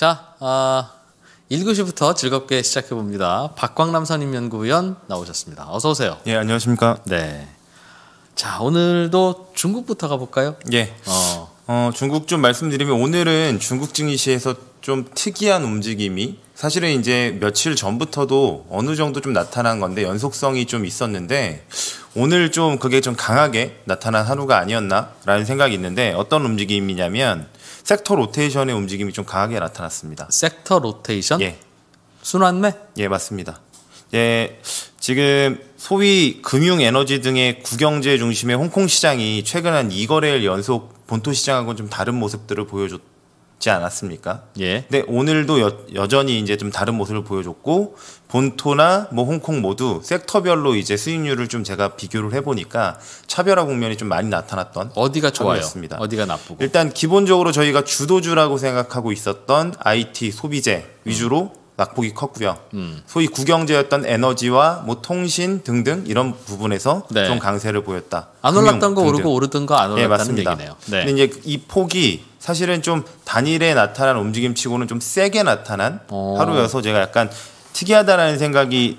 자, 아, 1교시부터 즐겁게 시작해 봅니다. 박광남 선임연구위원 나오셨습니다. 어서 오세요. 예, 안녕하십니까? 네. 자, 오늘도 중국부터 가볼까요? 예. 어, 어, 중국 좀 말씀드리면 오늘은 중국 증시에서 좀 특이한 움직임이 사실은 이제 며칠 전부터도 어느 정도 좀 나타난 건데 연속성이 좀 있었는데 오늘 좀 그게 좀 강하게 나타난 하루가 아니었나라는 생각이 있는데 어떤 움직임이냐면 섹터 로테이션의 움직임이 좀 강하게 나타났습니다. 섹터 로테이션? 예. 순환매? 예, 맞습니다. 예, 지금 소위 금융 에너지 등의 국영제 중심의 홍콩 시장이 최근 한 2거래일 연속 본토 시장하고는 좀 다른 모습들을 보여줬지 않았습니까? 예. 근데 오늘도 여, 전히 이제 좀 다른 모습을 보여줬고 본토나 뭐 홍콩 모두 섹터별로 이제 수익률을 좀 제가 비교를 해보니까 차별화 국면이 좀 많이 나타났던 어디가 좋아였습니다. 어디가 나쁘고 일단 기본적으로 저희가 주도주라고 생각하고 있었던 IT 소비재 위주로 음. 낙폭이 컸고요. 음. 소위 국영제였던 에너지와 뭐 통신 등등 이런 부분에서 네. 좀 강세를 보였다. 안 올랐던 거 등등. 오르고 오르던 거안 네, 올랐다는 네, 얘기네요. 네. 근데 이제 이 폭이 사실은 좀 단일에 나타난 움직임치고는 좀 세게 나타난 오. 어. 하루여서 제가 약간 특이하다라는 생각이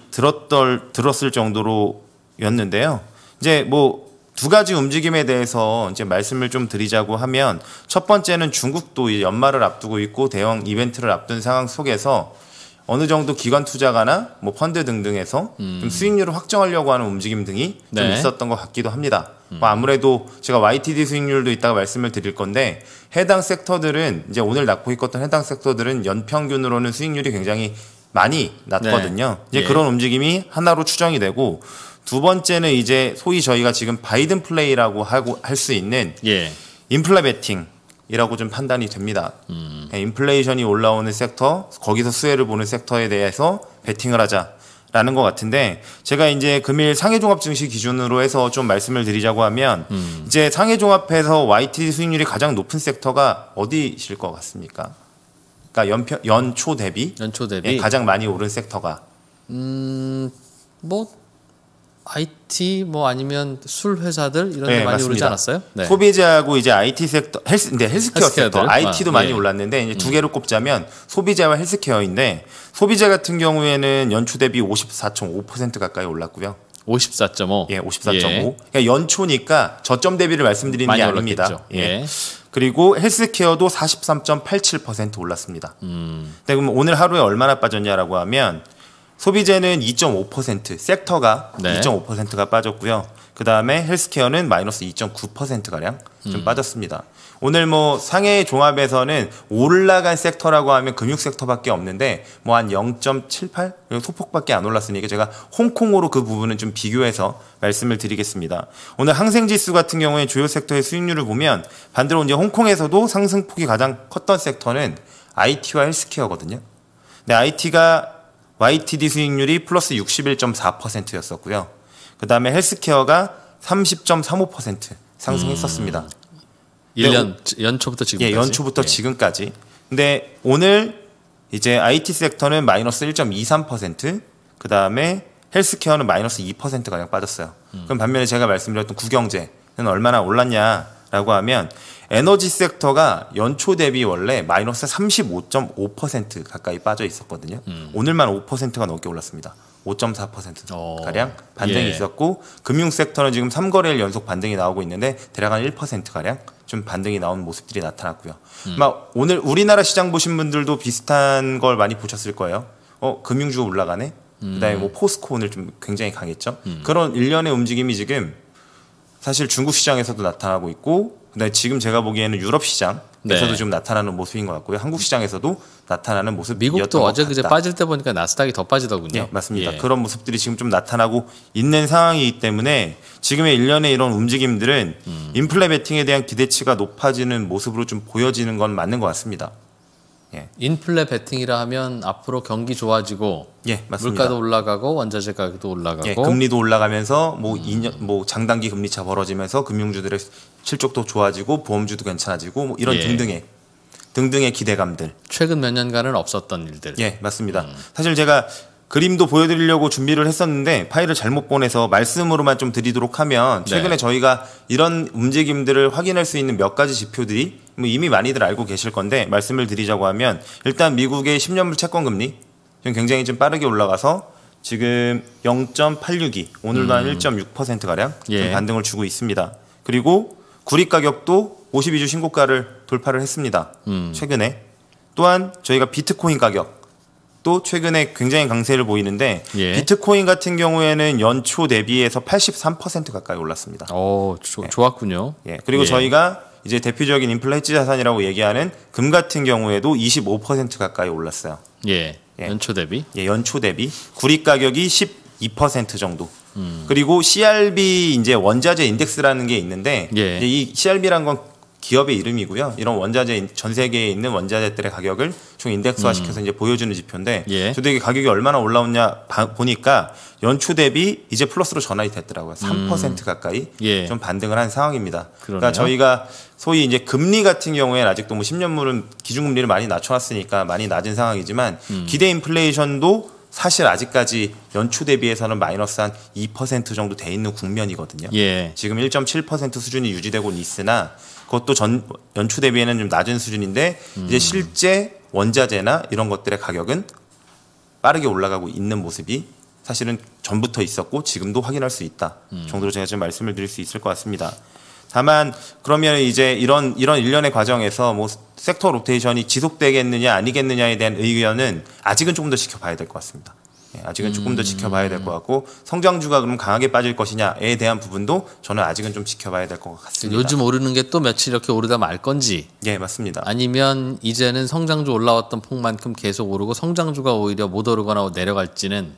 들었덜 들었을 정도로였는데요. 이제 뭐 두 가지 움직임에 대해서 이제 말씀을 좀 드리자고 하면 첫 번째는 중국도 연말을 앞두고 있고 대형 이벤트를 앞둔 상황 속에서 어느 정도 기관 투자가나 뭐 펀드 등등에서 음. 좀 수익률을 확정하려고 하는 움직임 등이 네. 좀 있었던 것 같기도 합니다. 음. 뭐 아무래도 제가 YTD 수익률도 이따가 말씀을 드릴 건데 해당 섹터들은 이제 오늘 낙고있었던 해당 섹터들은 연평균으로는 수익률이 굉장히 많이 낮거든요 네. 이제 예. 그런 움직임이 하나로 추정이 되고 두 번째는 이제 소위 저희가 지금 바이든 플레이라고 하고 할 수 있는 예. 인플레 베팅 이라고 좀 판단이 됩니다. 음. 인플레이션이 올라오는 섹터, 거기서 수혜를 보는 섹터에 대해서 베팅을 하자라는 것 같은데 제가 이제 금일 상해종합증시 기준으로 해서 좀 말씀을 드리자고 하면 음. 이제 상해종합에서 YT 수익률이 가장 높은 섹터가 어디실 것 같습니까? 그러니까 연표, 연초 대비, 연초 대비? 예, 가장 많이 오른 섹터가 음, 뭐 IT 뭐 아니면 술 회사들 이런 데 네, 많이 맞습니다. 오르지 않았어요? 네. 소비자하고 이제 IT 섹터 헬스 네, 헬스케어 헬스케어들? 섹터 IT도 아, 많이 예. 올랐는데 이제 두 음. 개로 꼽자면 소비자와 헬스케어인데 소비자 같은 경우에는 연초 대비 54.5% 가까이 올랐고요. 54.5. 예, 54.5. 예. 그러니까 연초니까 저점 대비를 말씀드리는 게 아닙니다. 예. 예. 그리고 헬스케어도 43.87% 올랐습니다. 음. 근데 그럼 오늘 하루에 얼마나 빠졌냐라고 하면 소비재는 2.5% 섹터가 네. 2.5%가 빠졌고요. 그 다음에 헬스케어는 마이너스 2.9% 가량 좀 음. 빠졌습니다. 오늘 뭐 상해 종합에서는 올라간 섹터라고 하면 금융 섹터밖에 없는데 뭐 한 0.78 소폭밖에 안 올랐으니 까 제가 홍콩으로 그 부분은 좀 비교해서 말씀을 드리겠습니다. 오늘 항생 지수 같은 경우에 주요 섹터의 수익률을 보면 반대로 이제 홍콩에서도 상승폭이 가장 컸던 섹터는 IT와 헬스케어거든요. 근데 IT가 YTD 수익률이 플러스 61.4%였었고요. 그 다음에 헬스케어가 30.35% 상승했었습니다. 음, 1년 네, 연초부터 지금까지. 예, 연초부터 네. 지금까지. 근데 오늘 이제 IT 섹터는 마이너스 1.23%, 그 다음에 헬스케어는 마이너스 2% 가량 빠졌어요. 음. 그럼 반면에 제가 말씀드렸던 국영재는 얼마나 올랐냐라고 하면 에너지 섹터가 연초 대비 원래 마이너스 35.5% 가까이 빠져 있었거든요. 음. 오늘만 5%가 넘게 올랐습니다. 5.4% 어. 가량 반등이 예. 있었고 금융 섹터는 지금 3거래일 연속 반등이 나오고 있는데 대략 한 1% 가량 좀 반등이 나온 모습들이 나타났고요. 음. 막 오늘 우리나라 시장 보신 분들도 비슷한 걸 많이 보셨을 거예요. 어 금융주 올라가네. 음. 그다음에 뭐 음. 포스코 오늘 좀 굉장히 강했죠. 음. 그런 일련의 움직임이 지금 사실 중국 시장에서도 나타나고 있고 근데 지금 제가 보기에는 유럽 시장에서도 네. 좀 나타나는 모습인 것 같고요. 한국 시장에서도 나타나는 모습. 미국도 어제 그제 빠질 때 보니까 나스닥이 더 빠지더군요. 예, 맞습니다. 예. 그런 모습들이 지금 좀 나타나고 있는 상황이기 때문에 지금의 일련의 이런 움직임들은 음. 인플레 베팅에 대한 기대치가 높아지는 모습으로 좀 보여지는 건 맞는 것 같습니다. 예. 인플레 베팅이라 하면 앞으로 경기 좋아지고 예, 물가도 올라가고 원자재 가격도 올라가고 예, 금리도 올라가면서 뭐, 음. 2년, 뭐 장단기 금리 차 벌어지면서 금융주들의 실적도 좋아지고 보험주도 괜찮아지고 뭐 이런 예. 등등의 등등의 기대감들 최근 몇 년간은 없었던 일들 예 맞습니다 음. 사실 제가 그림도 보여드리려고 준비를 했었는데 파일을 잘못 보내서 말씀으로만 좀 드리도록 하면 네. 최근에 네. 저희가 이런 움직임들을 확인할 수 있는 몇 가지 지표들이 뭐 이미 많이들 알고 계실 건데 말씀을 드리자고 하면 일단 미국의 10년물 채권 금리 지금 굉장히 좀 빠르게 올라가서 지금 0.862 오늘도 음. 한1.6% 가량 예. 반등을 주고 있습니다. 그리고 구리 가격도 52주 신고가를 돌파를 했습니다. 음. 최근에 또한 저희가 비트코인 가격 또 최근에 굉장히 강세를 보이는데 예. 비트코인 같은 경우에는 연초 대비해서 83% 가까이 올랐습니다. 어, 조, 예. 좋았군요. 예. 그리고 예. 저희가 이제 대표적인 인플레 이지 자산이라고 얘기하는 금 같은 경우에도 25% 가까이 올랐어요. 예. 예. 연초 대비? 예, 연초 대비. 구리 가격이 12% 정도. 음. 그리고 CRB 이제 원자재 인덱스라는 게 있는데 예. 이 CRB란 건 기업의 이름이고요. 이런 원자재 전 세계에 있는 원자재들의 가격을 총 인덱스화 시켜서 음. 이제 보여주는 지표인데 예. 저도 이게 가격이 얼마나 올라왔냐 보니까 연초 대비 이제 플러스로 전환이 됐더라고요. 3% 음. 가까이 예. 좀 반등을 한 상황입니다. 그러니까 그러네요. 그러니까 저희가 소위 이제 금리 같은 경우에는 아직도 뭐 10년물은 기준금리를 많이 낮춰놨으니까 많이 낮은 상황이지만 음. 기대 인플레이션도 사실 아직까지 연초 대비해서는 마이너스 한2% 정도 돼 있는 국면이거든요. 예. 지금 1.7% 수준이 유지되고 있으나 그것도 전 연초 대비에는 좀 낮은 수준인데 음. 이제 실제 원자재나 이런 것들의 가격은 빠르게 올라가고 있는 모습이 사실은 전부터 있었고 지금도 확인할 수 있다 음. 정도로 제가 좀 말씀을 드릴 수 있을 것 같습니다. 다만 그러면 이제 이런 이런 일련의 과정에서 뭐 섹터 로테이션이 지속되겠느냐 아니겠느냐에 대한 의견은 아직은 조금 더 지켜봐야 될 것 같습니다. 예, 아직은 조금 더 음. 지켜봐야 될 것 같고 성장주가 그럼 강하게 빠질 것이냐에 대한 부분도 저는 아직은 좀 지켜봐야 될 것 같습니다. 요즘 오르는 게 또 며칠 이렇게 오르다 말 건지. 예, 맞습니다. 아니면 이제는 성장주 올라왔던 폭만큼 계속 오르고 성장주가 오히려 못 오르거나 내려갈지는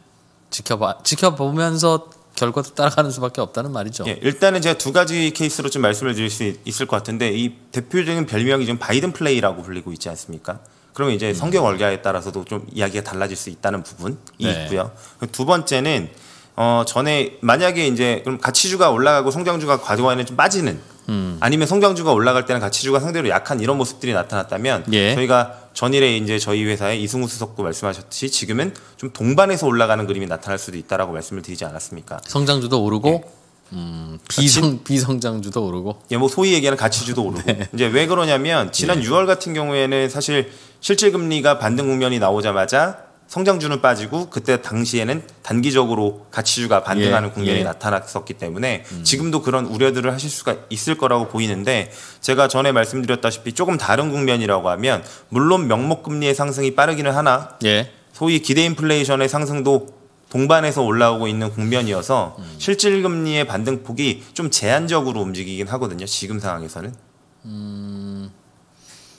지켜봐 지켜보면서 결과도 따라가는 수밖에 없다는 말이죠. 예, 일단은 제가 두 가지 케이스로 좀 말씀을 드릴 수 있, 을것 같은데 이 대표적인 별명이 지금 바이든 플레이라고 불리고 있지 않습니까? 그러면 이제 음. 성경 월가에 따라서도 좀 이야기가 달라질 수 있다는 부분이 네. 있고요. 두 번째는 어 전에 만약에 이제 그럼 가치주가 올라가고 성장주가 과거에는 좀 빠지는 음. 아니면 성장주가 올라갈 때는 가치주가 상대로 약한 이런 모습들이 나타났다면 예. 저희가 전일에 이제 저희 회사의 이승우 수석도 말씀하셨듯이 지금은 좀 동반해서 올라가는 그림이 나타날 수도 있다라고 말씀을 드리지 않았습니까? 성장주도 오르고 예. 음, 그러니까 비성 비성장주도 오르고. 예, 뭐 소위 얘기하는 가치주도 오르고. 네. 이제 왜 그러냐면 지난 예. 6월 같은 경우에는 사실 실질 금리가 반등 국면이 나오자마자 성장주는 빠지고 그때 당시에는 단기적으로 가치주가 반등하는 예, 국면이 예. 나타났었기 때문에 음. 지금도 그런 우려들을 하실 수가 있을 거라고 보이는데 제가 전에 말씀드렸다시피 조금 다른 국면이라고 하면 물론 명목 금리의 상승이 빠르기는 하나 예. 소위 기대 인플레이션의 상승도 동반해서 올라오고 있는 국면이어서 음. 실질 금리의 반등폭이 좀 제한적으로 움직이긴 하거든요. 지금 상황에서는. 음.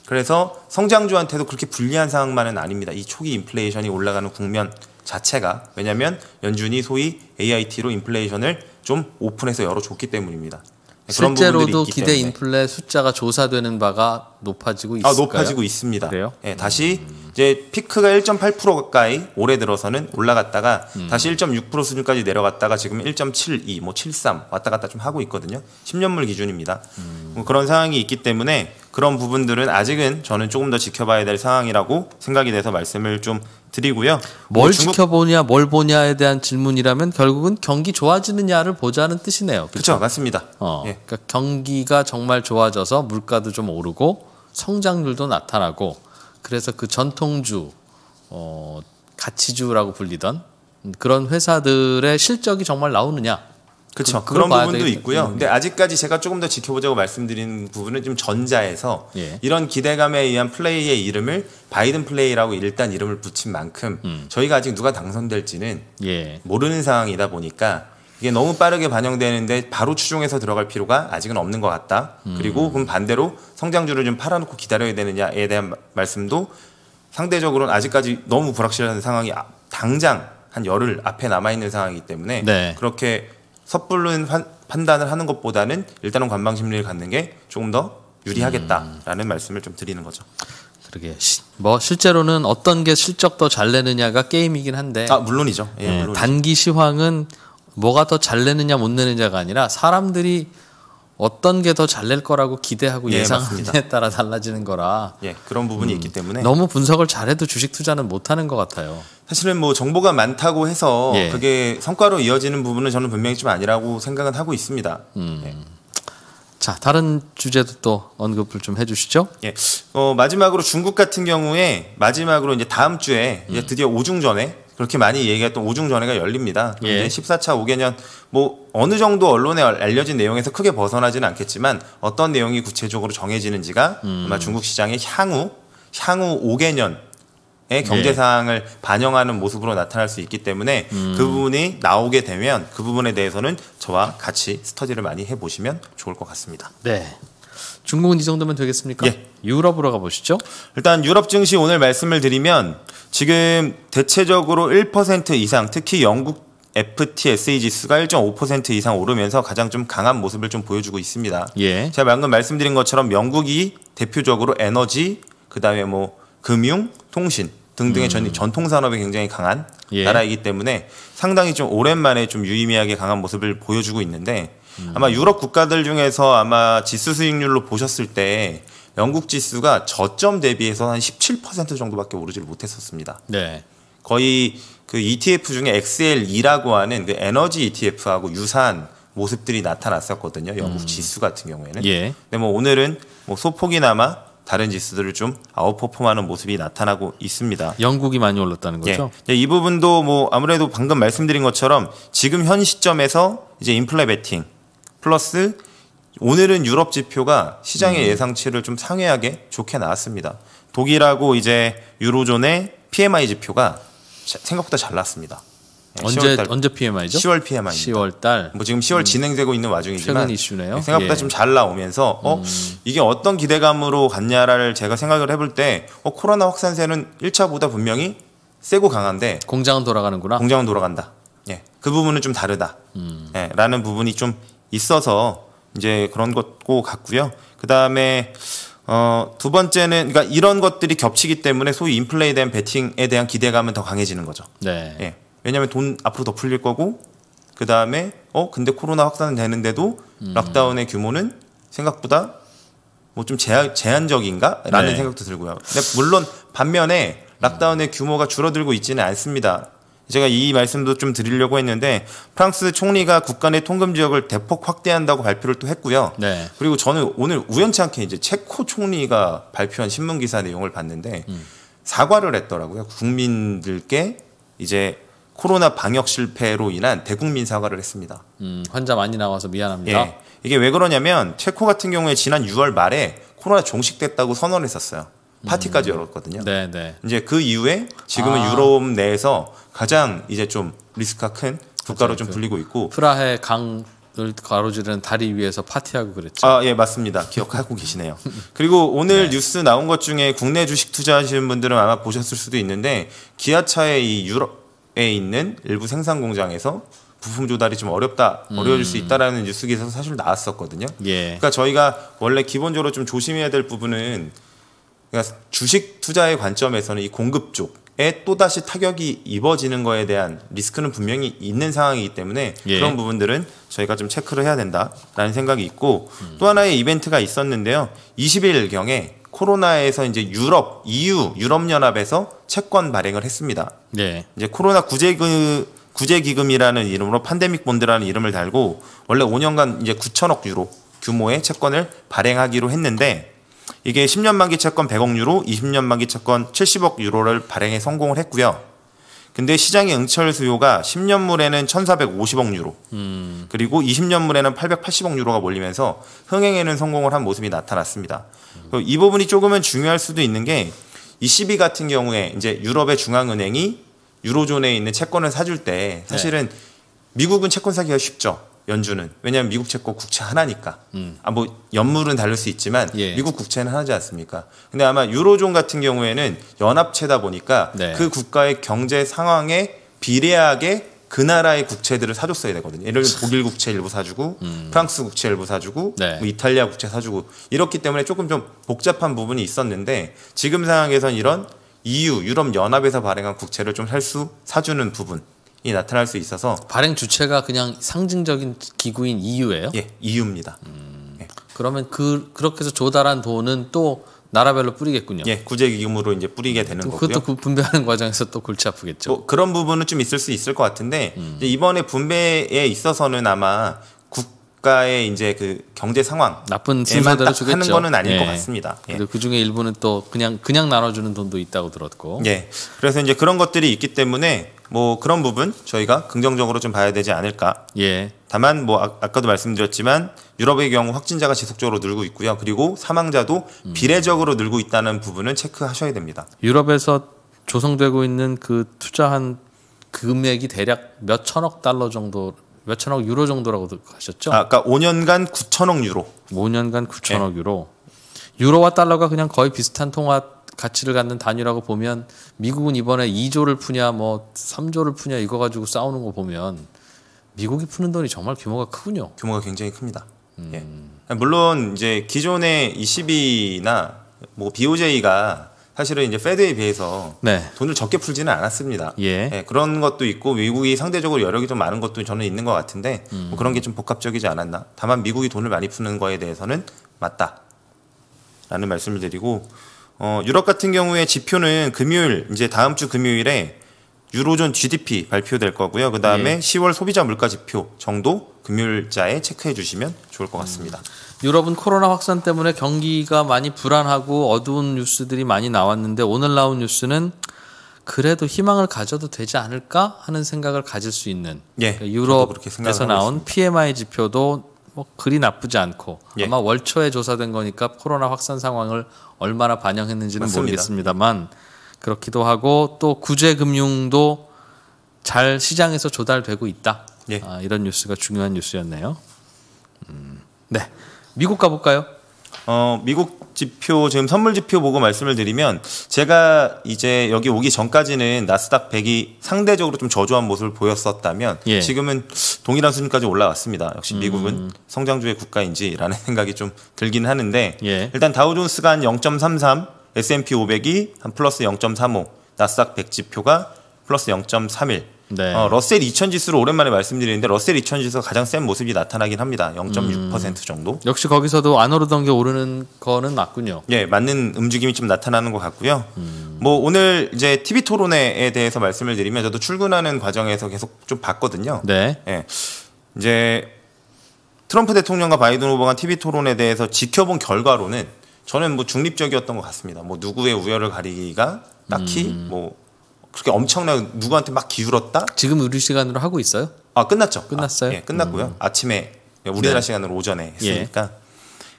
그래서 성장주한테도 그렇게 불리한 상황만은 아닙니다. 이 초기 인플레이션이 올라가는 국면 자체가 왜냐하면 연준이 소위 AIT로 인플레이션을 좀 오픈해서 열어줬기 때문입니다. 실제로도 기대 인플레 숫자가 조사되는 바가 높아지고 있을까요? 아, 높아지고 있습니다. 그래요? 네, 다시 음. 이제 피크가 1.8% 가까이 올해 들어서는 올라갔다가 음. 다시 1.6% 수준까지 내려갔다가 지금 1.72, 뭐73 왔다 갔다 좀 하고 있거든요. 10년물 기준입니다. 음. 뭐 그런 상황이 있기 때문에 그런 부분들은 아직은 저는 조금 더 지켜봐야 될 상황이라고 생각이 돼서 말씀을 좀 드리고요. 뭘 중국... 지켜보냐, 뭘 보냐에 대한 질문이라면 결국은 경기 좋아지느냐를 보자는 뜻이네요. 그렇죠, 맞습니다. 어, 예. 그러니까 경기가 정말 좋아져서 물가도 좀 오르고 성장률도 나타나고 그래서 그 전통주, 어, 가치주라고 불리던 그런 회사들의 실적이 정말 나오느냐 그렇죠. 그, 런 부분도 되겠다. 있고요. 근데 네. 아직까지 제가 조금 더 지켜보자고 말씀드린 부분은 좀 전자에서 예. 이런 기대감에 의한 플레이의 이름을 바이든 플레이라고 일단 이름을 붙인 만큼 음. 저희가 아직 누가 당선될지는 예. 모르는 상황이다 보니까 이게 너무 빠르게 반영되는데 바로 추종해서 들어갈 필요가 아직은 없는 것 같다. 음. 그리고 그럼 반대로 성장주를 좀 팔아놓고 기다려야 되느냐에 대한 말씀도 상대적으로는 아직까지 너무 불확실한 상황이 아, 당장 한 열흘 앞에 남아 있는 상황이기 때문에 네. 그렇게 섣불른 환, 판단을 하는 것보다는 일단은 관망 심리를 갖는 게 조금 더 유리하겠다라는 음. 말씀을 좀 드리는 거죠. 그러게 뭐 실제로는 어떤 게 실적 더 잘 내느냐가 게임이긴 한데 아 물론이죠. 예, 네, 물론이죠. 단기 시황은 뭐가 더 잘 내느냐 못 내느냐가 아니라 사람들이 어떤 게 더 잘 낼 거라고 기대하고 예, 상하기에 따라 달라지는 거라 예, 그런 부분이 음, 있기 때문에 너무 분석을 잘해도 주식 투자는 못하는 것 같아요. 사실은 뭐 정보가 많다고 해서 예. 그게 성과로 이어지는 부분은 저는 분명히 좀 아니라고 생각은 하고 있습니다. 음. 예. 자 다른 주제도 또 언급을 좀 해주시죠. 예, 어, 마지막으로 중국 같은 경우에 마지막으로 이제 다음 주에 음. 이제 드디어 오중전에 그렇게 많이 얘기했던 오중전회가 열립니다. 예. 이제 14차 5개년 뭐 어느 정도 언론에 알려진 내용에서 크게 벗어나지는 않겠지만 어떤 내용이 구체적으로 정해지는지가 음. 아마 중국 시장의 향후 향후 5개년 의 경제 상황을 예. 반영하는 모습으로 나타날 수 있기 때문에 음. 그 부분이 나오게 되면 그 부분에 대해서는 저와 같이 스터디를 많이 해보시면 좋을 것 같습니다. 네, 중국은 이 정도면 되겠습니까? 예. 유럽으로 가보시죠. 일단 유럽 증시 오늘 말씀을 드리면 지금 대체적으로 1% 이상 특히 영국 FTSE 지수가 1.5% 이상 오르면서 가장 좀 강한 모습을 좀 보여주고 있습니다. 예. 제가 방금 말씀드린 것처럼 영국이 대표적으로 에너지, 그다음에 뭐 금융, 통신 등등의 음. 전, 통 산업이 굉장히 강한 예. 나라이기 때문에 상당히 좀 오랜만에 좀 유의미하게 강한 모습을 보여주고 있는데 음. 아마 유럽 국가들 중에서 아마 지수 수익률로 보셨을 때 영국 지수가 저점 대비해서 한 17% 정도밖에 오르지를 못했었습니다. 네. 거의 그 ETF 중에 XLE라고 하는 그 에너지 ETF하고 유사한 모습들이 나타났었거든요. 영국 음. 지수 같은 경우에는. 예. 근데 뭐 오늘은 뭐 소폭이나마 다른 지수들을 좀 아웃퍼폼하는 모습이 나타나고 있습니다. 영국이 많이 올랐다는 예. 거죠. 예. 이 부분도 뭐 아무래도 방금 말씀드린 것처럼 지금 현 시점에서 이제 인플레 베팅 플러스 오늘은 유럽 지표가 시장의 음. 예상치를 좀 상회하게 좋게 나왔습니다. 독일하고 이제 유로존의 PMI 지표가 생각보다 잘 났습니다. 예, 언제 언제 PMI죠? 10월 PMI. 10월 달. 뭐 지금 10월 음, 진행되고 있는 와중이지만 최근 이슈네요. 생각보다 예. 좀잘 나오면서 어 음. 이게 어떤 기대감으로 갔냐를 제가 생각을 해볼 때 어 코로나 확산세는 1차보다 분명히 세고 강한데 공장은 돌아가는구나. 공장은 돌아간다. 예. 그 부분은 좀 다르다. 음. 예. 라는 부분이 좀 있어서 이제 그런 것고 같고요. 그 다음에 어, 두 번째는 그러니까 이런 것들이 겹치기 때문에 소위 인플레이에 대한 베팅에 대한 기대감은 더 강해지는 거죠. 네. 예. 왜냐하면 돈 앞으로 더 풀릴 거고 그 다음에 어 근데 코로나 확산이 되는데도 음. 락다운의 규모는 생각보다 뭐 좀 제한, 제한적인가라는 네. 생각도 들고요. 근데 물론 반면에 음. 락다운의 규모가 줄어들고 있지는 않습니다. 제가 이 말씀도 좀 드리려고 했는데 프랑스 총리가 국가 내 통금 지역을 대폭 확대한다고 발표를 또 했고요. 네. 그리고 저는 오늘 우연치 않게 이제 체코 총리가 발표한 신문 기사 내용을 봤는데 음. 사과를 했더라고요. 국민들께 이제 코로나 방역 실패로 인한 대국민 사과를 했습니다. 음, 환자 많이 나와서 미안합니다. 예. 이게 왜 그러냐면 체코 같은 경우에 지난 6월 말에 코로나 종식됐다고 선언했었어요. 음. 파티까지 열었거든요. 네, 네. 이제 그 이후에 지금은 아. 유럽 내에서 가장 이제 좀 리스크가 큰 국가로 좀 불리고 있고 프라해 강을 가로지르는 다리 위에서 파티하고 그랬죠. 아, 예, 맞습니다. 기억하고 계시네요. 그리고 오늘 네. 뉴스 나온 것 중에 국내 주식 투자하시는 분들은 아마 보셨을 수도 있는데 기아차의 이 유럽에 있는 일부 생산 공장에서 부품 조달이 좀 어렵다 어려워질 음. 수 있다라는 뉴스 기사도 사실 나왔었거든요. 예. 그러니까 저희가 원래 기본적으로 좀 조심해야 될 부분은 그러니까 주식 투자의 관점에서는 이 공급 쪽에 또다시 타격이 입어지는 거에 대한 리스크는 분명히 있는 상황이기 때문에 예. 그런 부분들은 저희가 좀 체크를 해야 된다라는 생각이 있고 음. 또 하나의 이벤트가 있었는데요. 20일 경에 코로나에서 이제 유럽 EU 유럽 연합에서 채권 발행을 했습니다. 네. 이제 코로나 구제 그 구제 기금이라는 이름으로 판데믹 본드라는 이름을 달고 원래 5년간 이제 9천억 유로 규모의 채권을 발행하기로 했는데 이게 10년 만기 채권 100억 유로, 20년 만기 채권 70억 유로를 발행에 성공을 했고요. 근데 시장의 응철 수요가 10년물에는 1,450억 유로, 음. 그리고 20년물에는 880억 유로가 몰리면서 흥행에는 성공을 한 모습이 나타났습니다. 음. 이 부분이 조금은 중요할 수도 있는 게 ECB 같은 경우에 이제 유럽의 중앙은행이 유로존에 있는 채권을 사줄 때 사실은 네. 미국은 채권 사기가 쉽죠. 연준은 왜냐하면 미국 채권 국채 하나니까 음. 아뭐 연물은 다를 수 있지만 예. 미국 국채는 하나지 않습니까? 근데 아마 유로존 같은 경우에는 연합체다 보니까 네. 그 국가의 경제 상황에 비례하게 그 나라의 국채들을 사줬어야 되거든요. 예를 들면 독일 국채 일부 사주고 음. 프랑스 국채 일부 사주고 네. 뭐 이탈리아 국채 사주고 이렇기 때문에 조금 좀 복잡한 부분이 있었는데 지금 상황에선 이런 EU 유럽 연합에서 발행한 국채를 좀 살 수 사주는 부분 이 나타날 수 있어서 발행 주체가 그냥 상징적인 기구인 이유예요 e 예, EU입니다. 음, 예. 그러면 그 그렇게 해서 조달한 돈은 또 나라별로 뿌리겠군요. 예, 구제기금으로 이제 뿌리게 되는 그것도 거고요. 그것도 분배하는 과정에서 또 골치 아프겠죠. 뭐 그런 부분은 좀 있을 수 있을 것 같은데 음. 이번에 분배에 있어서는 아마 국가의 이제 그 경제 상황 나쁜 순서대로 주겠죠. 하는 거는 아닐 예. 것 같습니다. 예. 그 중에 일부는 또 그냥 그냥 나눠주는 돈도 있다고 들었고. 예, 그래서 이제 그런 것들이 있기 때문에 뭐 그런 부분 저희가 긍정적으로 좀 봐야 되지 않을까. 예. 다만 뭐 아, 까도 말씀드렸지만 유럽의 경우 확진자가 지속적으로 늘고 있고요. 그리고 사망자도 음. 비례적으로 늘고 있다는 부분은 체크하셔야 됩니다. 유럽에서 조성되고 있는 그 투자한 금액이 대략 몇 천억 달러 정도 몇 천억 유로 정도라고 하셨죠? 아, 까 그러니까 5년간 9천억 유로. 5년간 9천억 네. 유로. 유로와 달러가 그냥 거의 비슷한 통화 가치를 갖는 단위라고 보면 미국은 이번에 2조를 푸냐 뭐 3조를 푸냐 이거 가지고 싸우는 거 보면 미국이 푸는 돈이 정말 규모가 크군요. 규모가 굉장히 큽니다. 음. 예. 물론 이제 기존의 ECB나 뭐 BOJ가 사실은 이제 페드에 비해서 네. 돈을 적게 풀지는 않았습니다. 예. 예. 그런 것도 있고 미국이 상대적으로 여력이 좀 많은 것도 저는 있는 것 같은데 음. 뭐 그런 게 좀 복합적이지 않았나. 다만 미국이 돈을 많이 푸는 거에 대해서는 맞다라는 말씀을 드리고 어, 유럽 같은 경우에 지표는 금요일 이제 다음 주 금요일에 유로존 GDP 발표될 거고요. 그 다음에 네. 예. 10월 소비자 물가 지표 정도 금요일자에 체크해 주시면 좋을 것 같습니다. 음. 유럽은 코로나 확산 때문에 경기가 많이 불안하고 어두운 뉴스들이 많이 나왔는데 오늘 나온 뉴스는 그래도 희망을 가져도 되지 않을까 하는 생각을 가질 수 있는 예, 그러니까 유럽에서 나온 PMI 지표도 뭐 그리 나쁘지 않고 예. 아마 월초에 조사된 거니까 코로나 확산 상황을 얼마나 반영했는지는 맞습니다. 모르겠습니다만 그렇기도 하고 또 구제 금융도 잘 시장에서 조달되고 있다. 예. 아, 이런 뉴스가 중요한 뉴스였네요. 음, 네, 미국 가볼까요? 어, 미국 지표 지금 선물 지표 보고 말씀을 드리면 제가 이제 여기 오기 전까지는 나스닥 100이 상대적으로 좀 저조한 모습을 보였었다면 예. 지금은 동일한 수준까지 올라왔습니다. 역시 음. 미국은 음. 성장주의 국가인지라는 생각이 좀 들긴 하는데 예. 일단 다우존스가 한 0.33, S&P 500이 한 플러스 0.35, 나스닥 100 지표가 플러스 0.31 네. 어, 러셀 2000 지수를 오랜만에 말씀드리는데 러셀 2000 지수가 가장 센 모습이 나타나긴 합니다. 0.6% 음. 정도. 역시 거기서도 안 오르던 게 오르는 거는 맞군요. 예, 맞는 움직임이 좀 나타나는 것 같고요. 음. 뭐 오늘 이제 TV 토론회에 대해서 말씀을 드리면 저도 출근하는 과정에서 계속 좀 봤거든요. 네. 예. 이제 트럼프 대통령과 바이든 후보가 TV 토론에 대해서 지켜본 결과로는 저는 뭐 중립적이었던 것 같습니다. 뭐 누구의 우열을 가리기가 딱히 음. 뭐 그렇게 엄청나게 누구한테 막 기울었다? 지금 우리 시간으로 하고 있어요? 아 끝났죠. 끝났어요. 아, 예, 끝났고요. 음. 아침에 우리나라 네. 시간으로 오전에 예. 했으니까. 예.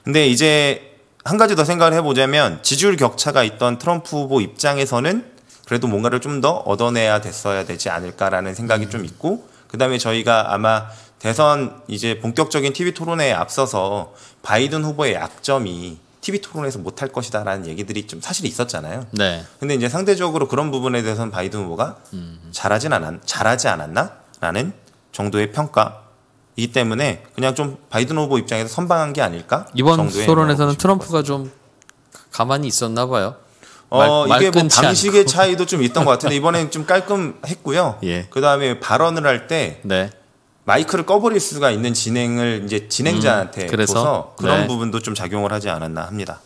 근데 이제 한 가지 더 생각을 해보자면 지지율 격차가 있던 트럼프 후보 입장에서는 그래도 뭔가를 좀 더 얻어내야 됐어야 되지 않을까라는 생각이 음. 좀 있고 그다음에 저희가 아마 대선 이제 본격적인 TV 토론회에 앞서서 바이든 후보의 약점이 TV 토론에서 못할 것이다라는 얘기들이 좀 사실 있었잖아요. 네. 근데 이제 상대적으로 그런 부분에 대해서는 바이든 후보가 음. 잘하진 않았 잘하지 않았나라는 정도의 평가이기 때문에 그냥 좀 바이든 후보 입장에서 선방한 게 아닐까? 이번 정도의 토론에서는 트럼프가 좀 가만히 있었나 봐요. 어 말, 이게 뭐 방식의 않고. 차이도 좀 있던 것 같은데 이번엔 좀 깔끔했고요. 예. 그 다음에 발언을 할때 네. 마이크를 꺼버릴 수가 있는 진행을 이제 진행자한테 음, 그래서 그런 네. 부분도 좀 작용을 하지 않았나 합니다.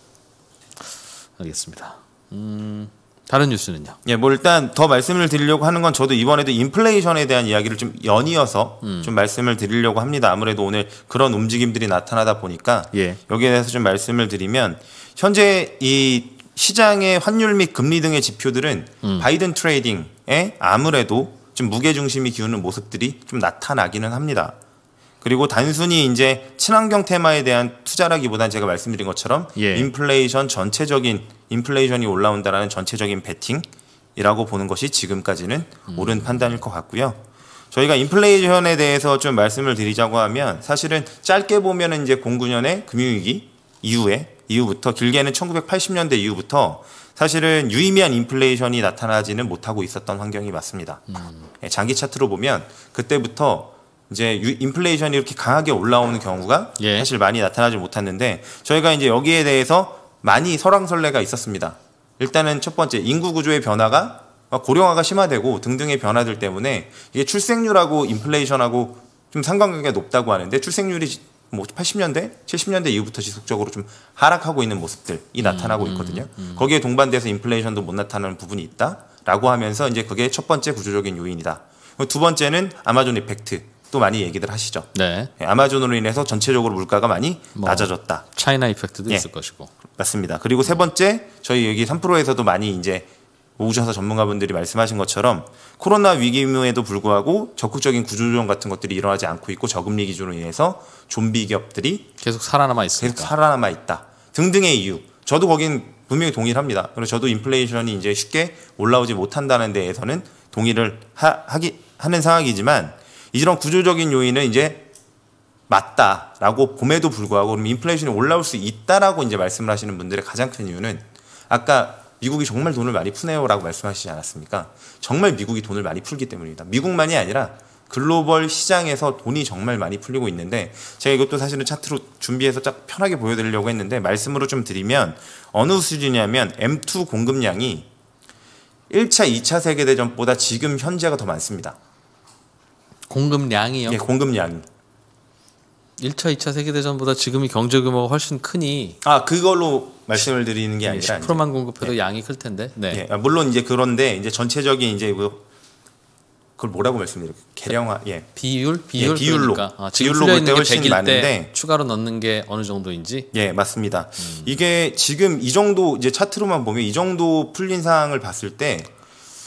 알겠습니다. 음, 다른 뉴스는요? 예, 뭐 일단 더 말씀을 드리려고 하는 건 저도 이번에도 인플레이션에 대한 이야기를 좀 연이어서 음. 좀 말씀을 드리려고 합니다. 아무래도 오늘 그런 움직임들이 나타나다 보니까 예. 여기에 대해서 좀 말씀을 드리면 현재 이 시장의 환율 및 금리 등의 지표들은 음. 바이든 트레이딩에 아무래도 좀 무게 중심이 기우는 모습들이 좀 나타나기는 합니다. 그리고 단순히 이제 친환경 테마에 대한 투자라기보다는 제가 말씀드린 것처럼 예. 인플레이션 전체적인 인플레이션이 올라온다라는 전체적인 베팅이라고 보는 것이 지금까지는 음. 옳은 판단일 것 같고요. 저희가 인플레이션에 대해서 좀 말씀을 드리자고 하면 사실은 짧게 보면 이제 0 9년에 금융위기 이후에 이후부터 길게는 1980년대 이후부터 사실은 유의미한 인플레이션이 나타나지는 못하고 있었던 환경이 맞습니다. 음. 예, 장기 차트로 보면 그때부터 이제 유, 인플레이션이 이렇게 강하게 올라오는 경우가 예. 사실 많이 나타나지 못했는데 저희가 이제 여기에 대해서 많이 설왕설래가 있었습니다. 일단은 첫 번째 인구 구조의 변화가 고령화가 심화되고 등등의 변화들 때문에 이게 출생률하고 인플레이션하고 좀 상관관계가 높다고 하는데 출생률이 뭐 80년대, 70년대 이후부터 지속적으로 좀 하락하고 있는 모습들이 음, 나타나고 음, 있거든요. 음, 음. 거기에 동반돼서 인플레이션도 못 나타나는 부분이 있다라고 하면서 이제 그게 첫 번째 구조적인 요인이다. 두 번째는 아마존 이펙트. 또 많이 얘기들 하시죠. 네. 예, 아마존으로 인해서 전체적으로 물가가 많이 뭐, 낮아졌다. 차이나 이펙트도 예. 있을 것이고. 맞습니다. 그리고 세 번째 저희 여기 3%에서도 많이 이제 우주선사 전문가분들이 말씀하신 것처럼 코로나 위기임에도 불구하고 적극적인 구조조정 같은 것들이 일어나지 않고 있고 저금리 기준으로 인해서 좀비 기업들이 계속 살아남아 있습 계속 살아남아 있다 등등의 이유. 저도 거긴 분명히 동일합니다. 그리고 저도 인플레이션이 이제 쉽게 올라오지 못한다는 데에서는 동의를 하, 하기 하는 상황이지만 이런 구조적인 요인은 이제 맞다라고 봄에도 불구하고 그럼 인플레이션이 올라올 수 있다라고 이제 말씀을 하시는 분들의 가장 큰 이유는 아까 미국이 정말 돈을 많이 푸네요라고 말씀하시지 않았습니까? 정말 미국이 돈을 많이 풀기 때문입니다. 미국만이 아니라 글로벌 시장에서 돈이 정말 많이 풀리고 있는데 제가 이것도 사실은 차트로 준비해서 쫙 편하게 보여드리려고 했는데 말씀으로 좀 드리면 어느 수준이냐면 M2 공급량이 1차, 2차 세계대전보다 지금 현재가 더 많습니다. 공급량이요? 예, 공급량이. 1차, 2차 세계대전보다 지금이 경제 규모가 훨씬 크니 아 그걸로 말씀을 드리는 게 예, 아니라 10%만 공급해도 네. 양이 클 텐데 네. 네. 물론 이제 그런데 이제 전체적인 이제 그 그걸 뭐라고 말씀드려요? 개량화 예 비율 비율 예, 비율로 그러니까. 아, 지금 비율로 때 훨씬 많은데 추가로 넣는 게 어느 정도인지 예 맞습니다 음. 이게 지금 이 정도 이제 차트로만 보면 이 정도 풀린 상황을 봤을 때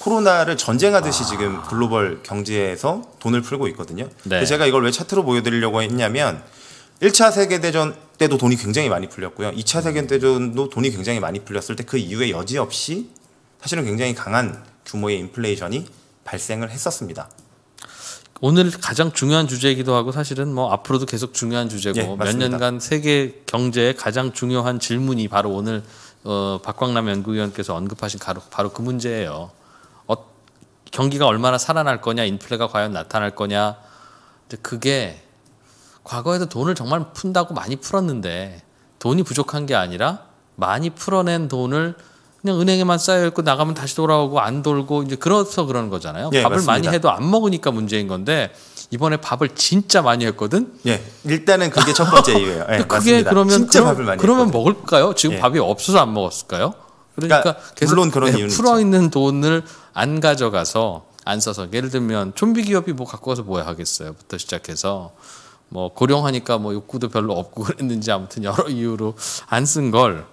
코로나를 전쟁하듯이 아. 지금 글로벌 경제에서 돈을 풀고 있거든요. 네. 제가 이걸 왜 차트로 보여드리려고 했냐면 1차 세계대전 때도 돈이 굉장히 많이 풀렸고요. 2차 세계대전도 돈이 굉장히 많이 풀렸을 때 그 이후에 여지없이 사실은 굉장히 강한 규모의 인플레이션이 발생을 했었습니다. 오늘 가장 중요한 주제이기도 하고 사실은 뭐 앞으로도 계속 중요한 주제고 예, 몇 년간 세계 경제의 가장 중요한 질문이 바로 오늘 어, 박광남 연구위원께서 언급하신 바로, 바로 그 문제예요. 경기가 얼마나 살아날 거냐, 인플레가 과연 나타날 거냐. 근데 그게 과거에도 돈을 정말 푼다고 많이 풀었는데 돈이 부족한 게 아니라 많이 풀어낸 돈을 그냥 은행에만 쌓여 있고 나가면 다시 돌아오고 안 돌고 이제 그래서 그런 거잖아요. 예, 밥을 맞습니다. 많이 해도 안 먹으니까 문제인 건데 이번에 밥을 진짜 많이 했거든. 예, 일단은 그게 첫 번째 이유예요. 예, 그게 맞습니다. 그러면 진짜 그럼, 밥을 많이 그러면 했거든. 먹을까요? 지금 예. 밥이 없어서 안 먹었을까요? 그러니까, 그러니까 계속 물론 그런 네, 예, 풀어 있는 돈을 안 가져가서 안 써서 예를 들면 좀비 기업이 뭐 갖고 와서 뭐야 하겠어요.부터 시작해서 뭐 고령하니까 뭐 욕구도 별로 없고 그랬는지 아무튼 여러 이유로 안 쓴 걸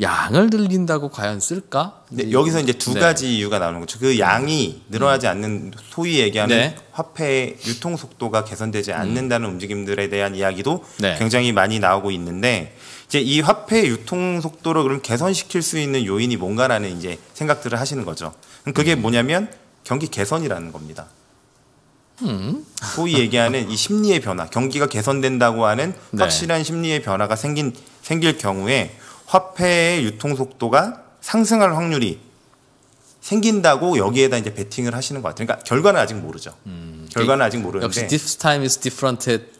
양을 늘린다고 과연 쓸까? 네, 여기서 이제 두 네. 가지 이유가 나오는 거죠. 그 양이 늘어나지 음. 않는 소위 얘기하는 네. 화폐 유통 속도가 개선되지 음. 않는다는 음. 움직임들에 대한 이야기도 네. 굉장히 많이 나오고 있는데 이제 이 화폐 유통 속도를 그럼 개선시킬 수 있는 요인이 뭔가라는 이제 생각들을 하시는 거죠. 그게 음. 뭐냐면 경기 개선이라는 겁니다. 음. 소위 얘기하는 이 심리의 변화, 경기가 개선된다고 하는 네. 확실한 심리의 변화가 생긴 생길 경우에 화폐의 유통 속도가 상승할 확률이 생긴다고 여기에다 이제 베팅을 하시는 것 같아요. 그러니까 결과는 아직 모르죠. 음. 결과는 아직 모르는데 역시 this time is different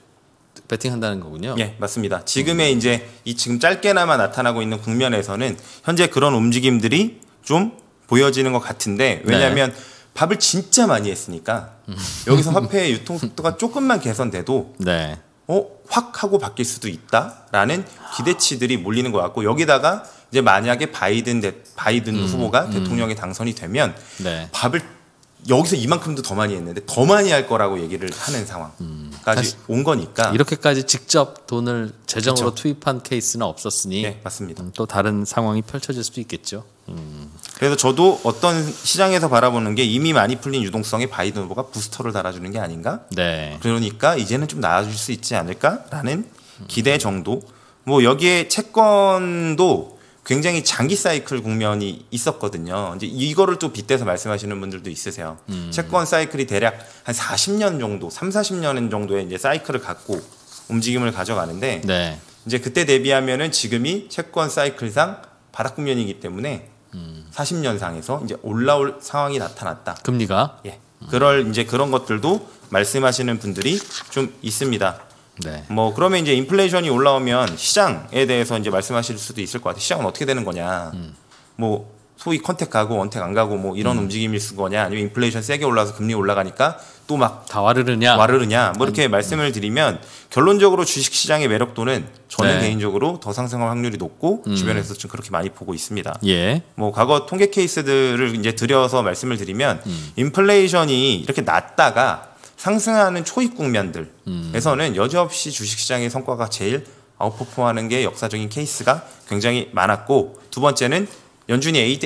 베팅한다는 거군요. 예, 맞습니다. 지금의 음. 이제 이 지금 짧게나마 나타나고 있는 국면에서는 현재 그런 움직임들이 좀 보여지는 것 같은데 왜냐하면 네. 밥을 진짜 많이 했으니까 음. 여기서 화폐의 유통 속도가 조금만 개선돼도 네. 어, 확 하고 바뀔 수도 있다라는 기대치들이 몰리는 것 같고 여기다가 이제 만약에 바이든 대, 바이든 음, 후보가 음. 대통령에 당선이 되면 네. 밥을 여기서 이만큼도 더 많이 했는데 더 많이 할 거라고 얘기를 하는 상황까지 음, 온 거니까 이렇게까지 직접 돈을 재정으로 그쵸. 투입한 케이스는 없었으니 네, 맞습니다. 음, 또 다른 상황이 펼쳐질 수도 있겠죠. 음. 그래서 저도 어떤 시장에서 바라보는 게 이미 많이 풀린 유동성에 바이든 후보가 부스터를 달아주는 게 아닌가. 네. 그러니까 이제는 좀 나아질 수 있지 않을까라는 기대 정도. 뭐 여기에 채권도 굉장히 장기 사이클 국면이 있었거든요. 이제 이거를 또 빗대서 말씀하시는 분들도 있으세요. 음. 채권 사이클이 대략 한 40년 정도, 3, 40년 정도의 이제 사이클을 갖고 움직임을 가져가는데 네. 이제 그때 대비하면은 지금이 채권 사이클상 바닥 국면이기 때문에 음. 40년 상에서 이제 올라올 상황이 나타났다. 금리가 예. 그럴 이제 그런 것들도 말씀하시는 분들이 좀 있습니다. 네. 뭐 그러면 이제 인플레이션이 올라오면 시장에 대해서 이제 말씀하실 수도 있을 것 같아요. 시장은 어떻게 되는 거냐. 음. 뭐 소위 컨택 가고 원택 안 가고 뭐 이런 음. 움직임일 거냐 아니면 인플레이션 세게 올라서 금리 올라가니까 또 막 다 와르르냐 와르르냐 뭐 이렇게 아니, 음. 말씀을 음. 드리면 결론적으로 주식 시장의 매력도는 저는 네. 개인적으로 더 상승할 확률이 높고 음. 주변에서 좀 그렇게 많이 보고 있습니다. 예. 뭐 과거 통계 케이스들을 이제 들여서 말씀을 드리면 음. 인플레이션이 이렇게 낮다가 상승하는 초입 국면들에서는 음. 여지없이 주식시장의 성과가 제일 아웃퍼폼하는 게 역사적인 케이스가 굉장히 많았고 두 번째는 연준이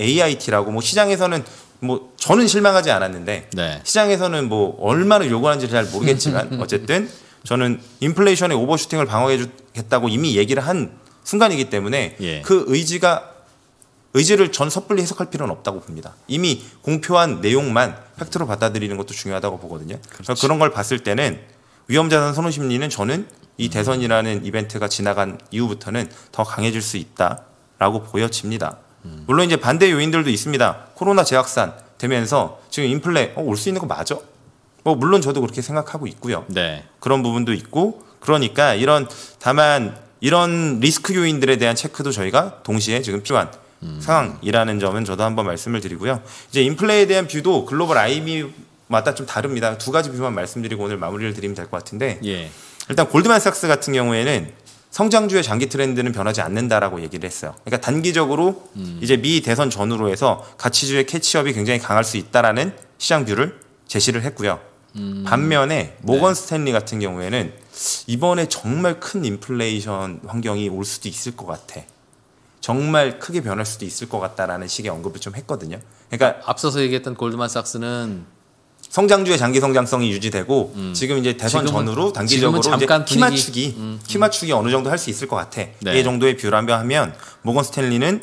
AIT라고 뭐 시장에서는 뭐 저는 실망하지 않았는데 네. 시장에서는 뭐 얼마나 요구하는지 잘 모르겠지만 어쨌든 저는 인플레이션의 오버슈팅을 방어해주겠다고 이미 얘기를 한 순간이기 때문에 예. 그 의지가 의지를 전 섣불리 해석할 필요는 없다고 봅니다. 이미 공표한 내용만 팩트로 받아들이는 것도 중요하다고 보거든요. 그렇지. 그런 걸 봤을 때는 위험자산 선호 심리는 저는 이 대선이라는 음. 이벤트가 지나간 이후부터는 더 강해질 수 있다라고 보여집니다. 음. 물론 이제 반대 요인들도 있습니다. 코로나 재확산 되면서 지금 인플레 어, 올수 있는 거 맞아? 뭐 물론 저도 그렇게 생각하고 있고요. 네. 그런 부분도 있고 그러니까 이런 다만 이런 리스크 요인들에 대한 체크도 저희가 동시에 지금 필요한 음. 상황이라는 점은 저도 한번 말씀을 드리고요. 이제 인플레에 이 대한 뷰도 글로벌 IMF마다 좀 다릅니다. 두 가지 뷰만 말씀드리고 오늘 마무리를 드리면 될 것 같은데 예. 일단 골드만삭스 같은 경우에는 성장주의 장기 트렌드는 변하지 않는다라고 얘기를 했어요. 그러니까 단기적으로 음. 이제 미 대선 전후로 해서 가치주의 캐치업이 굉장히 강할 수 있다라는 시장 뷰를 제시를 했고요. 음. 반면에 네. 모건 스탠리 같은 경우에는 이번에 정말 큰 인플레이션 환경이 올 수도 있을 것 같아. 정말 크게 변할 수도 있을 것 같다라는 식의 언급을 좀 했거든요. 그러니까 앞서서 얘기했던 골드만삭스는 성장주의 장기 성장성이 유지되고 음. 지금 이제 대선 지금은, 전으로 단기적으로 잠깐 키 맞추기 음, 음. 키 맞추기 어느 정도 할 수 있을 것 같아. 네. 이 정도의 뷰를 한번 하면 모건 스탠리는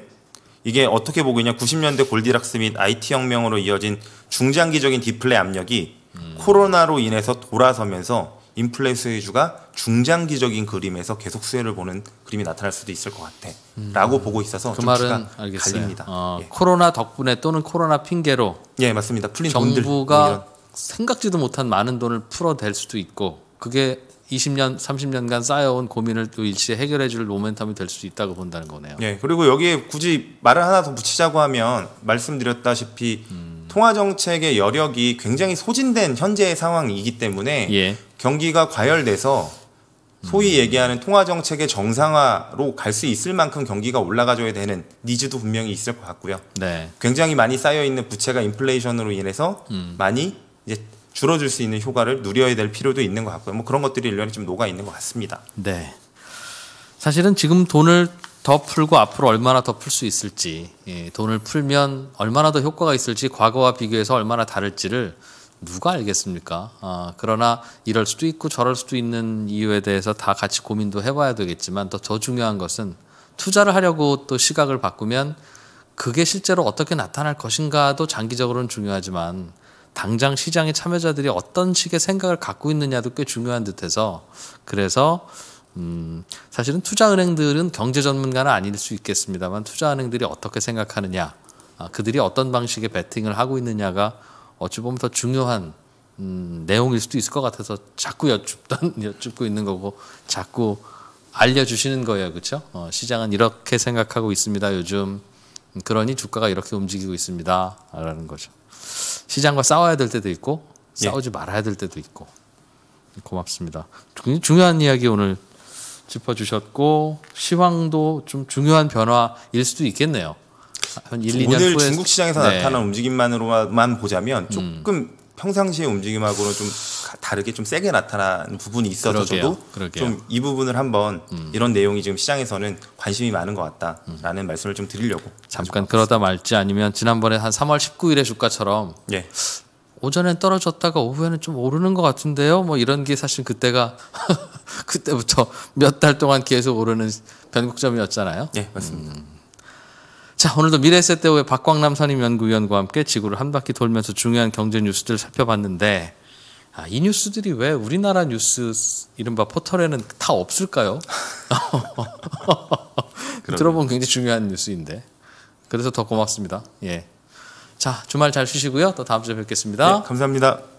이게 어떻게 보고 있냐 90년대 골디락스 및 IT 혁명으로 이어진 중장기적인 디플레 압력이 음. 코로나로 인해서 돌아서면서 인플레 수혜주가 중장기적인 그림에서 계속 수혜를 보는 그림이 나타날 수도 있을 것 같아라고 음. 보고 있어서 그 말은 알겠어요. 갈립니다. 어, 예. 코로나 덕분에 또는 코로나 핑계로 예 맞습니다. 풀린 정부가 돈들, 뭐 생각지도 못한 많은 돈을 풀어댈 수도 있고 그게 20년, 30년간 쌓여온 고민을 또 일시에 해결해 줄 모멘텀이 될 수도 있다고 본다는 거네요. 예. 그리고 여기에 굳이 말을 하나 더 붙이자고 하면 말씀드렸다시피 음. 통화 정책의 여력이 굉장히 소진된 현재의 상황이기 때문에 예. 경기가 과열돼서 소위 얘기하는 통화 정책의 정상화로 갈 수 있을 만큼 경기가 올라가줘야 되는 니즈도 분명히 있을 것 같고요. 네. 굉장히 많이 쌓여 있는 부채가 인플레이션으로 인해서 음. 많이 이제 줄어들 수 있는 효과를 누려야 될 필요도 있는 것 같고요. 뭐 그런 것들이 일련이 좀 녹아 있는 것 같습니다. 네. 사실은 지금 돈을 더 풀고 앞으로 얼마나 더 풀 수 있을지, 예, 돈을 풀면 얼마나 더 효과가 있을지, 과거와 비교해서 얼마나 다를지를 누가 알겠습니까? 아, 그러나 이럴 수도 있고 저럴 수도 있는 이유에 대해서 다 같이 고민도 해봐야 되겠지만 더, 중요한 것은 투자를 하려고 또 시각을 바꾸면 그게 실제로 어떻게 나타날 것인가도 장기적으로는 중요하지만 당장 시장의 참여자들이 어떤 식의 생각을 갖고 있느냐도 꽤 중요한 듯해서 그래서 음, 사실은 투자은행들은 경제 전문가는 아닐 수 있겠습니다만 투자은행들이 어떻게 생각하느냐, 아, 그들이 어떤 방식의 베팅을 하고 있느냐가 어찌 보면 더 중요한 음, 내용일 수도 있을 것 같아서 자꾸 여쭙던 여쭙고 있는 거고 자꾸 알려주시는 거예요, 그렇죠? 어, 시장은 이렇게 생각하고 있습니다. 요즘 음, 그러니 주가가 이렇게 움직이고 있습니다.라는 거죠. 시장과 싸워야 될 때도 있고 예. 싸우지 말아야 될 때도 있고 고맙습니다. 중요한 이야기 오늘 짚어주셨고 시황도 좀 중요한 변화일 수도 있겠네요. 한 1, 2년 오늘 후에... 중국 시장에서 네. 나타난 움직임만으로만 보자면 음. 조금 음. 평상시의 움직임하고는 좀 다르게 좀 세게 나타난 부분이 있어서 그러 저도 좀 이 부분을 한번 음. 이런 내용이 지금 시장에서는 관심이 많은 것 같다라는 음. 말씀을 좀 드리려고 잠깐 그러다 말지 아니면 지난번에 한 3월 19일에 주가처럼 예. 오전엔 떨어졌다가 오후에는 좀 오르는 것 같은데요. 뭐 이런 게 사실 그때가 그때부터 몇 달 동안 계속 오르는 변곡점이었잖아요. 예, 맞습니다. 음. 자, 오늘도 미래세대의 박광남 선임연구위원과 함께 지구를 한 바퀴 돌면서 중요한 경제 뉴스들을 살펴봤는데 아, 이 뉴스들이 왜 우리나라 뉴스 이른바 포털에는 다 없을까요? 들어본 굉장히 중요한 뉴스인데 그래서 더 고맙습니다. 예. 자, 주말 잘 쉬시고요. 또 다음 주에 뵙겠습니다. 네, 감사합니다.